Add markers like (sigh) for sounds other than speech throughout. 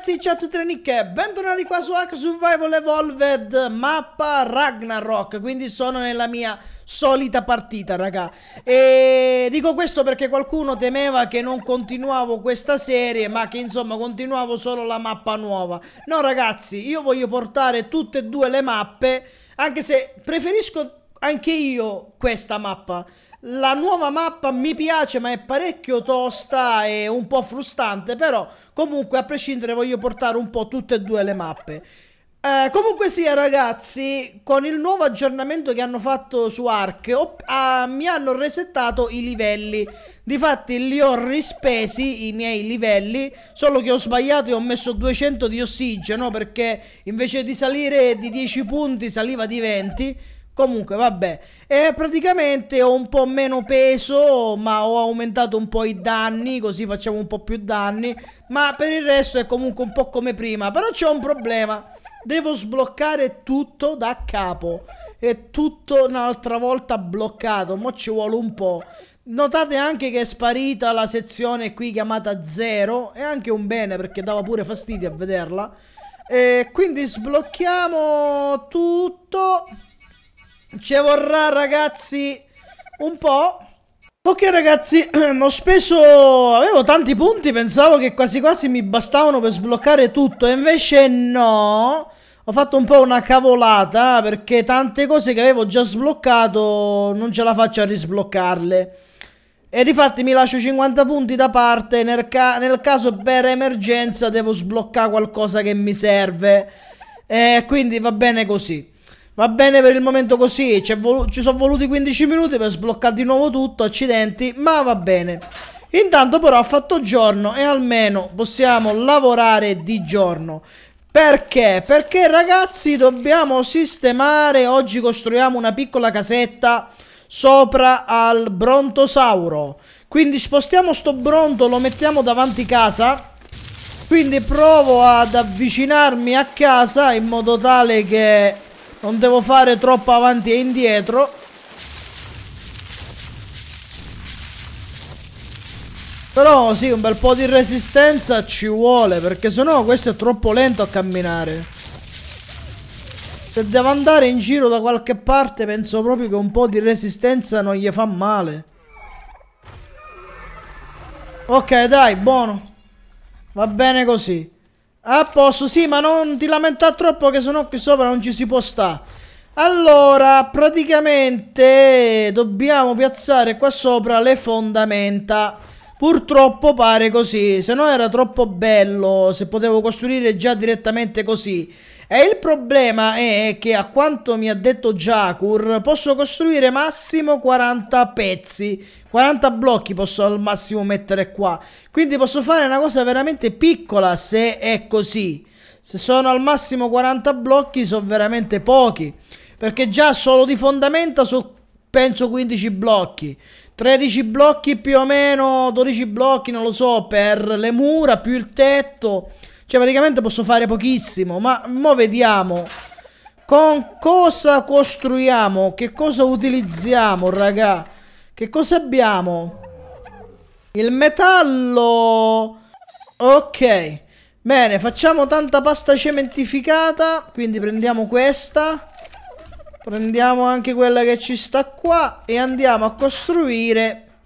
ragazzi, ciao a tutti le nicche, bentornati qua su Hack Survival Evolved, mappa Ragnarok, quindi sono nella mia solita partita, raga. E dico questo perché qualcuno temeva che non continuavo questa serie, ma che insomma continuavo solo la mappa nuova. No ragazzi, io voglio portare tutte e due le mappe, anche se preferisco anche io questa mappa. La nuova mappa mi piace ma è parecchio tosta e un po' frustante però comunque a prescindere voglio portare un po' tutte e due le mappe. Eh, comunque sia ragazzi, con il nuovo aggiornamento che hanno fatto su Ark ho, ah, mi hanno resettato i livelli. Difatti li ho rispesi i miei livelli, solo che ho sbagliato e ho messo 200 di ossigeno perché invece di salire di 10 punti saliva di 20 Comunque, vabbè, e praticamente ho un po' meno peso, ma ho aumentato un po' i danni, così facciamo un po' più danni. Ma per il resto è comunque un po' come prima. Però c'è un problema. Devo sbloccare tutto da capo. È tutto un'altra volta bloccato. Mo' ci vuole un po'. Notate anche che è sparita la sezione qui chiamata 0. È anche un bene perché dava pure fastidio a vederla. E quindi sblocchiamo tutto. Ci vorrà ragazzi un po'. Ok ragazzi, (clears throat) ho speso... avevo tanti punti, pensavo che quasi quasi mi bastavano per sbloccare tutto, e invece no... Ho fatto un po' una cavolata perché tante cose che avevo già sbloccato non ce la faccio a risbloccarle. E difatti mi lascio 50 punti da parte nel, ca nel caso per emergenza devo sbloccare qualcosa che mi serve. E quindi va bene così. Va bene per il momento così, ci, ci sono voluti 15 minuti per sbloccare di nuovo tutto, accidenti, ma va bene. Intanto però ha fatto giorno e almeno possiamo lavorare di giorno. Perché? Perché ragazzi dobbiamo sistemare, oggi costruiamo una piccola casetta sopra al brontosauro. Quindi spostiamo sto bronto, lo mettiamo davanti casa. Quindi provo ad avvicinarmi a casa in modo tale che non devo fare troppo avanti e indietro. Però sì, un bel po' di resistenza ci vuole, perché sennò questo è troppo lento a camminare. Se devo andare in giro da qualche parte, penso proprio che un po' di resistenza non gli fa male. Ok, dai, buono. Va bene così. A posto, sì, ma non ti lamentare troppo che sennò qui sopra non ci si può stare. Allora, praticamente dobbiamo piazzare qua sopra le fondamenta. Purtroppo pare così, se no era troppo bello, se potevo costruire già direttamente così. E il problema è che a quanto mi ha detto Jakur posso costruire massimo 40 pezzi, 40 blocchi posso al massimo mettere qua. Quindi posso fare una cosa veramente piccola se è così. Se sono al massimo 40 blocchi sono veramente pochi, perché già solo di fondamenta sono penso 15 blocchi. 13 blocchi più o meno, 12 blocchi, non lo so, per le mura, più il tetto. Cioè praticamente posso fare pochissimo, ma mo vediamo. Con cosa costruiamo? Che cosa utilizziamo, raga? Che cosa abbiamo? Il metallo... Ok. Bene, facciamo tanta pasta cementificata, quindi prendiamo questa. Prendiamo anche quella che ci sta qua e andiamo a costruire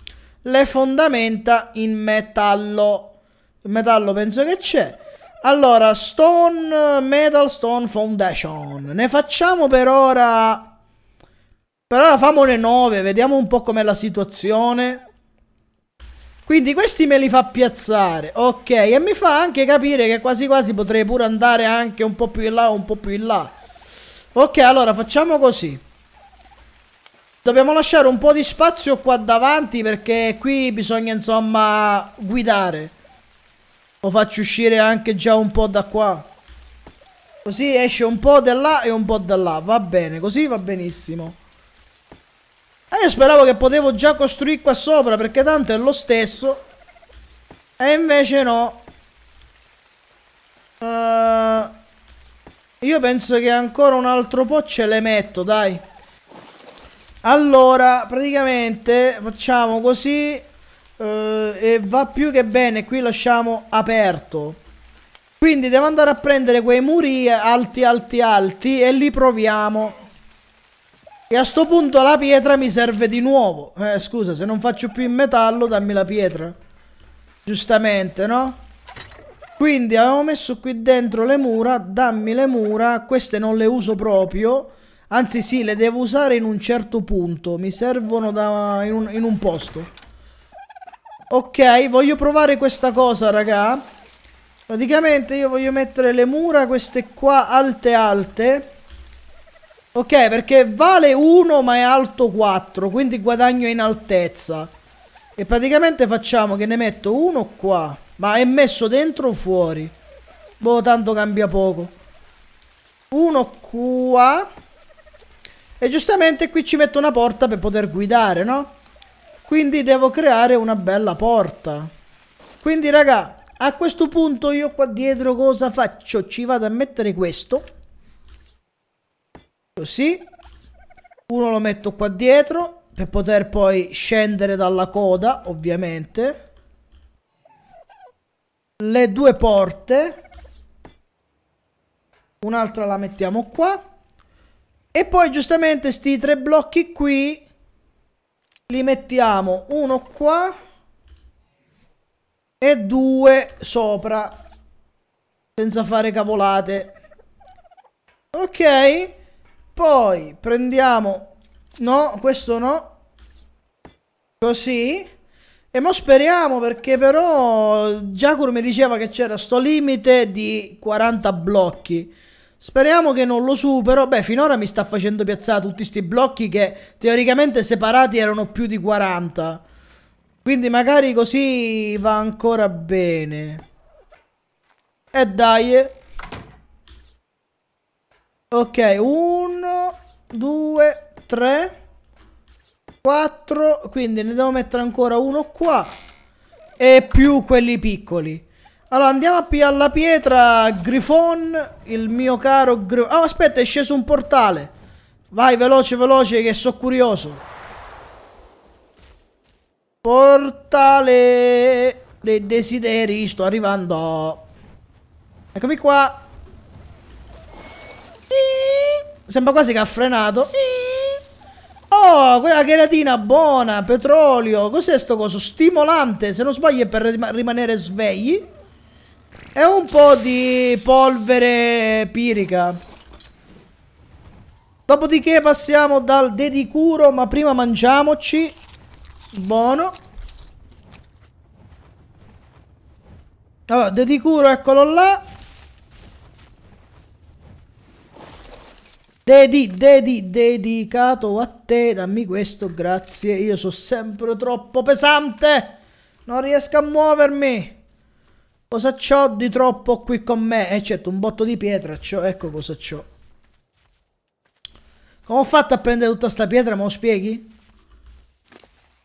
le fondamenta in metallo. Il metallo penso che c'è. Allora, stone, metal stone foundation. Ne facciamo per ora... Per ora famone 9, vediamo un po' com'è la situazione. Quindi questi me li fa piazzare, ok, e mi fa anche capire che quasi quasi potrei pure andare anche un po' più in là, un po' più in là. Ok, allora facciamo così. Dobbiamo lasciare un po' di spazio qua davanti perché qui bisogna insomma guidare. Lo faccio uscire anche già un po' da qua. Così esce un po' da là e un po' da là. Va bene, così va benissimo. E eh, io speravo che potevo già costruire qua sopra perché tanto è lo stesso. E invece no. Io penso che ancora un altro po' ce le metto, dai. Allora, praticamente facciamo così eh, e va più che bene, qui lasciamo aperto. Quindi devo andare a prendere quei muri alti, alti, alti e li proviamo. E a sto punto la pietra mi serve di nuovo. Eh, scusa, se non faccio più in metallo, dammi la pietra. Giustamente, no? Quindi avevo messo qui dentro le mura, dammi le mura, queste non le uso proprio, anzi sì, le devo usare in un certo punto, mi servono da, in, un, in un posto. Ok, voglio provare questa cosa, raga. Praticamente io voglio mettere le mura, queste qua, alte alte. Ok, perché vale 1 ma è alto 4, quindi guadagno in altezza. E praticamente facciamo che ne metto uno qua. Ma è messo dentro o fuori? Boh, tanto cambia poco. Uno qua. E giustamente qui ci metto una porta per poter guidare, no? Quindi devo creare una bella porta. Quindi, raga, a questo punto io qua dietro cosa faccio? Ci vado a mettere questo. Così. Uno lo metto qua dietro per poter poi scendere dalla coda, ovviamente le due porte un'altra la mettiamo qua e poi giustamente sti tre blocchi qui li mettiamo uno qua e due sopra senza fare cavolate ok poi prendiamo no questo no così e mo speriamo perché però Giacur mi diceva che c'era sto limite di 40 blocchi. Speriamo che non lo supero. Beh, finora mi sta facendo piazzare tutti questi blocchi che teoricamente separati erano più di 40. Quindi magari così va ancora bene. E dai. Ok, 1, 2, 3. 4, quindi ne devo mettere ancora uno qua e più quelli piccoli. Allora andiamo a pigliare la pietra Grifon, il mio caro Grifon. Oh aspetta è sceso un portale. Vai veloce veloce che so curioso. Portale dei desideri, sto arrivando. Eccomi qua. Sembra quasi che ha frenato. Sì. Oh, quella cheratina buona, petrolio. Cos'è sto coso? Stimolante, se non sbaglio è per rimanere svegli. E un po' di polvere pirica. Dopodiché passiamo dal dedicuro, ma prima mangiamoci. Buono. Allora, dedicuro, eccolo là. Dedi, dedi, dedicato a te, dammi questo, grazie, io sono sempre troppo pesante, non riesco a muovermi. Cosa c'ho di troppo qui con me? Eh certo, un botto di pietra c'ho, ecco cosa c'ho. Come ho fatto a prendere tutta sta pietra, me lo spieghi?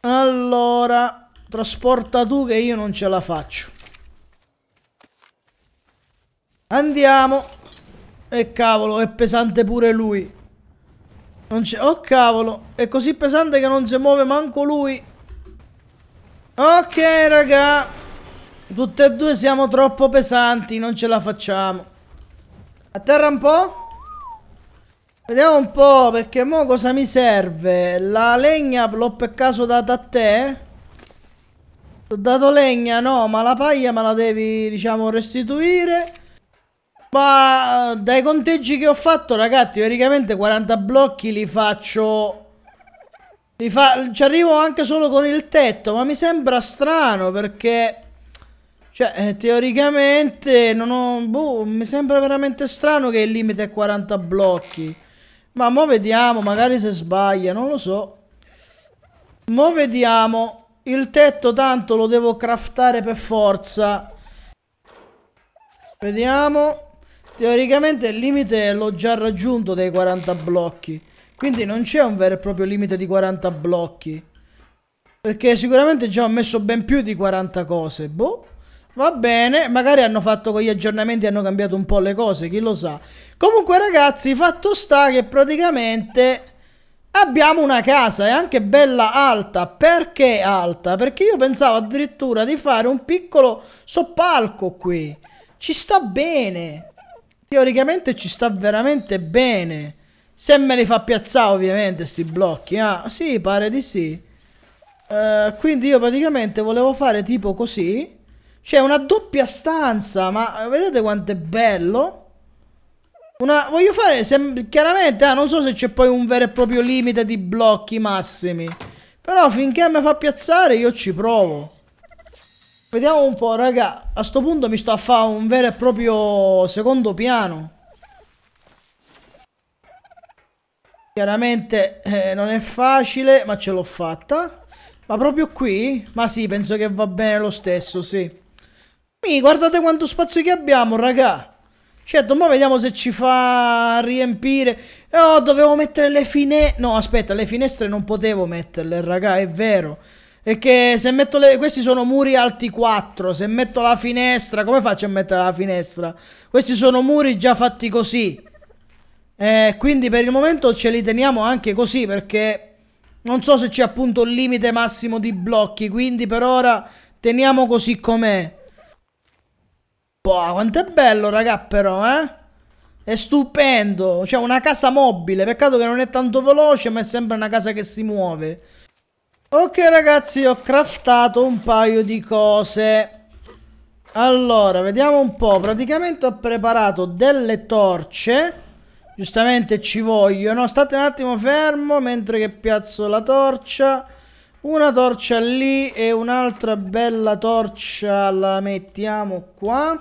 Allora, trasporta tu che io non ce la faccio. Andiamo. E cavolo, è pesante pure lui. Non c'è... Oh cavolo, è così pesante che non si muove manco lui. Ok raga. Tutte e due siamo troppo pesanti, non ce la facciamo. A terra un po'. Vediamo un po' perché mo cosa mi serve. La legna l'ho per caso data a te? Eh? ho dato legna, no, ma la paglia me la devi, diciamo, restituire. Ma dai conteggi che ho fatto, ragazzi, teoricamente 40 blocchi li faccio... Li fa... Ci arrivo anche solo con il tetto, ma mi sembra strano perché... Cioè, eh, teoricamente non ho... Boh, mi sembra veramente strano che il limite è 40 blocchi. Ma mo vediamo, magari se sbaglia, non lo so. Mo vediamo. Il tetto tanto lo devo craftare per forza. Vediamo. Teoricamente il limite l'ho già raggiunto dei 40 blocchi. Quindi non c'è un vero e proprio limite di 40 blocchi. Perché sicuramente già ho messo ben più di 40 cose. Boh. Va bene, magari hanno fatto con gli aggiornamenti, hanno cambiato un po' le cose, chi lo sa. Comunque ragazzi, fatto sta che praticamente abbiamo una casa, è anche bella alta. Perché alta? Perché io pensavo addirittura di fare un piccolo soppalco qui. Ci sta bene. Teoricamente ci sta veramente bene. Se me li fa piazzare ovviamente sti blocchi. Ah, sì, pare di sì. Uh, quindi io praticamente volevo fare tipo così. Cioè una doppia stanza, ma vedete quanto è bello? Una, voglio fare, chiaramente, ah, non so se c'è poi un vero e proprio limite di blocchi massimi. Però finché mi fa piazzare io ci provo. Vediamo un po', raga. A sto punto mi sto a fare un vero e proprio secondo piano. Chiaramente eh, non è facile, ma ce l'ho fatta. Ma proprio qui? Ma sì, penso che va bene lo stesso, sì. Mi guardate quanto spazio che abbiamo, raga. Certo, ma vediamo se ci fa riempire. Eh, oh, dovevo mettere le finestre. No, aspetta, le finestre non potevo metterle, raga, è vero. E che se metto le... Questi sono muri alti 4. Se metto la finestra... Come faccio a mettere la finestra? Questi sono muri già fatti così. Eh, quindi per il momento ce li teniamo anche così perché... Non so se c'è appunto un limite massimo di blocchi. Quindi per ora teniamo così com'è. Boh, quanto è bello raga però, eh? È stupendo. Cioè una casa mobile. Peccato che non è tanto veloce ma è sempre una casa che si muove. Ok ragazzi ho craftato un paio di cose Allora vediamo un po' Praticamente ho preparato delle torce Giustamente ci vogliono State un attimo fermo mentre che piazzo la torcia Una torcia lì e un'altra bella torcia la mettiamo qua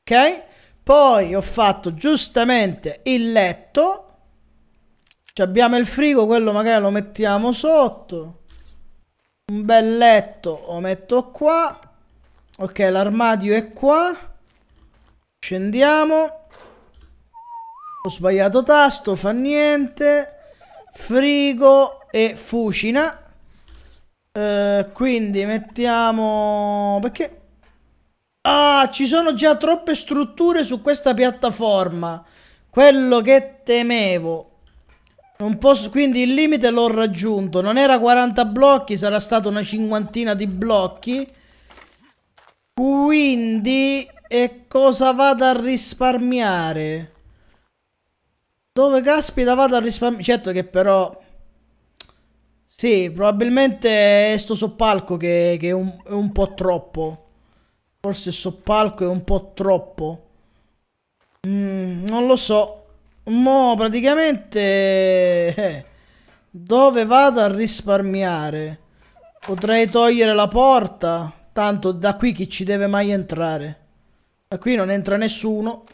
Ok Poi ho fatto giustamente il letto cioè abbiamo il frigo, quello magari lo mettiamo sotto. Un bel letto lo metto qua. Ok, l'armadio è qua. Scendiamo. Ho sbagliato tasto, fa niente. Frigo e fucina. Uh, quindi mettiamo... Perché? Ah, ci sono già troppe strutture su questa piattaforma. Quello che temevo. Posso, quindi il limite l'ho raggiunto. Non era 40 blocchi, sarà stata una cinquantina di blocchi. Quindi, e cosa vado a risparmiare? Dove caspita vado a risparmiare? Certo che però... Sì, probabilmente è sto soppalco che, che è, un, è, un, po' troppo. Forse soppalco è un po' troppo. Mm, non lo so. Mo praticamente eh, dove vado a risparmiare? Potrei togliere la porta, tanto da qui chi ci deve mai entrare? Da qui non entra nessuno.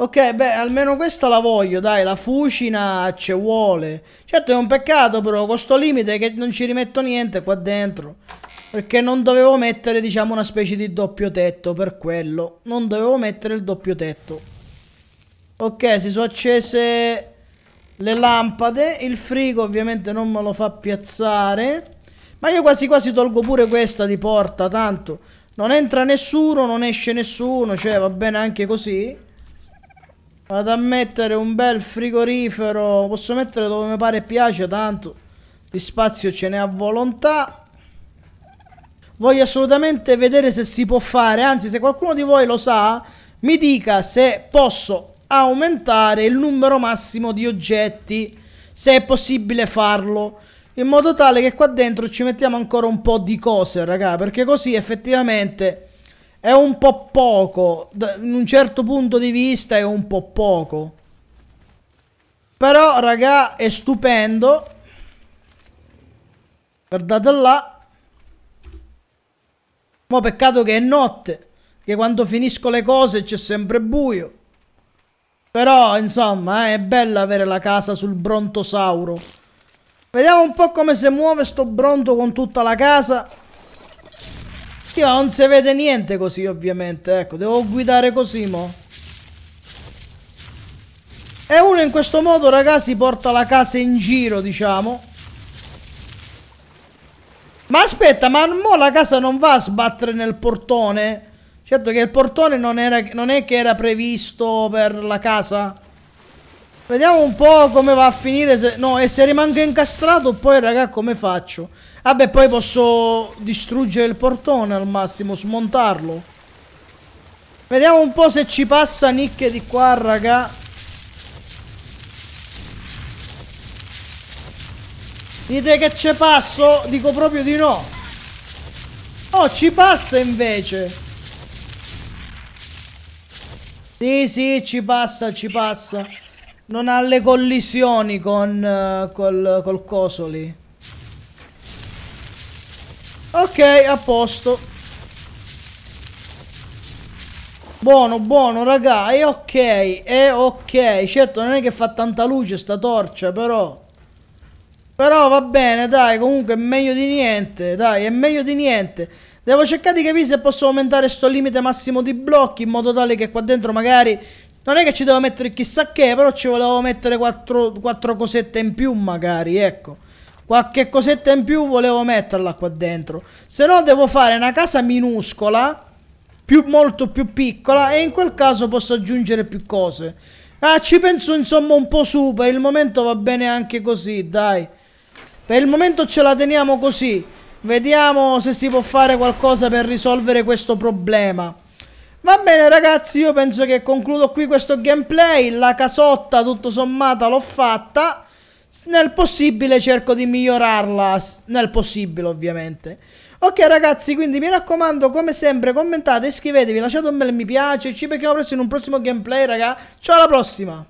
Ok, beh, almeno questa la voglio, dai, la fucina ci vuole. Certo è un peccato però, con sto limite che non ci rimetto niente qua dentro. Perché non dovevo mettere, diciamo, una specie di doppio tetto per quello. Non dovevo mettere il doppio tetto. Ok, si sono accese le lampade. Il frigo ovviamente non me lo fa piazzare. Ma io quasi quasi tolgo pure questa di porta, tanto. Non entra nessuno, non esce nessuno, cioè va bene anche così. Vado a mettere un bel frigorifero. Posso mettere dove mi pare e piace, tanto. Di spazio ce n'è a volontà. Voglio assolutamente vedere se si può fare. Anzi, se qualcuno di voi lo sa, mi dica se posso aumentare il numero massimo di oggetti, se è possibile farlo. In modo tale che qua dentro ci mettiamo ancora un po' di cose, raga, perché così effettivamente è un po' poco. In un certo punto di vista è un po' poco. Però, raga, è stupendo. Guardate là. Ma peccato che è notte. Che quando finisco le cose c'è sempre buio. Però, insomma, eh, è bello avere la casa sul brontosauro. Vediamo un po' come si muove sto bronto con tutta la casa. Sì, ma non si vede niente così, ovviamente. Ecco, devo guidare così, mo'. E uno in questo modo, ragazzi, porta la casa in giro, diciamo. Ma aspetta, ma mo la casa non va a sbattere nel portone? Certo che il portone non, era, non è che era previsto per la casa. Vediamo un po' come va a finire. Se, no, e se rimango incastrato, poi, raga, come faccio? Vabbè, poi posso distruggere il portone al massimo, smontarlo. Vediamo un po' se ci passa nicchie di qua, raga. Dite che ci passo? Dico proprio di no. Oh, ci passa invece. Sì, sì, ci passa, ci passa. Non ha le collisioni con uh, col, col coso lì. Ok, a posto. Buono, buono, raga. E ok, è ok. Certo, non è che fa tanta luce sta torcia, però... Però va bene, dai, comunque è meglio di niente, dai, è meglio di niente. Devo cercare di capire se posso aumentare sto limite massimo di blocchi in modo tale che qua dentro magari... Non è che ci devo mettere chissà che, però ci volevo mettere quattro, quattro cosette in più magari, ecco. Qualche cosetta in più volevo metterla qua dentro. Se no devo fare una casa minuscola, più, molto più piccola, e in quel caso posso aggiungere più cose. Ah, ci penso insomma un po' su, per il momento va bene anche così, dai. Per il momento ce la teniamo così. Vediamo se si può fare qualcosa per risolvere questo problema. Va bene ragazzi, io penso che concludo qui questo gameplay. La casotta tutto sommato l'ho fatta. Nel possibile cerco di migliorarla, nel possibile ovviamente. Ok ragazzi, quindi mi raccomando, come sempre, commentate, iscrivetevi, lasciate un bel mi piace, ci becchiamo presto in un prossimo gameplay, raga. Ciao alla prossima!